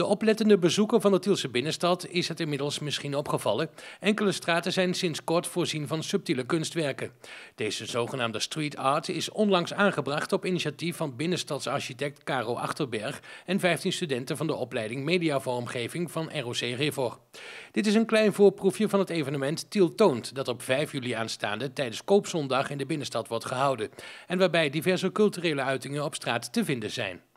De oplettende bezoeker van de Tielse binnenstad is het inmiddels misschien opgevallen. Enkele straten zijn sinds kort voorzien van subtiele kunstwerken. Deze zogenaamde street art is onlangs aangebracht op initiatief van binnenstadsarchitect Caro Achterberg en 15 studenten van de opleiding Mediavormgeving van ROC Rivor. Dit is een klein voorproefje van het evenement Tiel Toont, dat op 5 juli aanstaande tijdens Koopzondag in de binnenstad wordt gehouden en waarbij diverse culturele uitingen op straat te vinden zijn.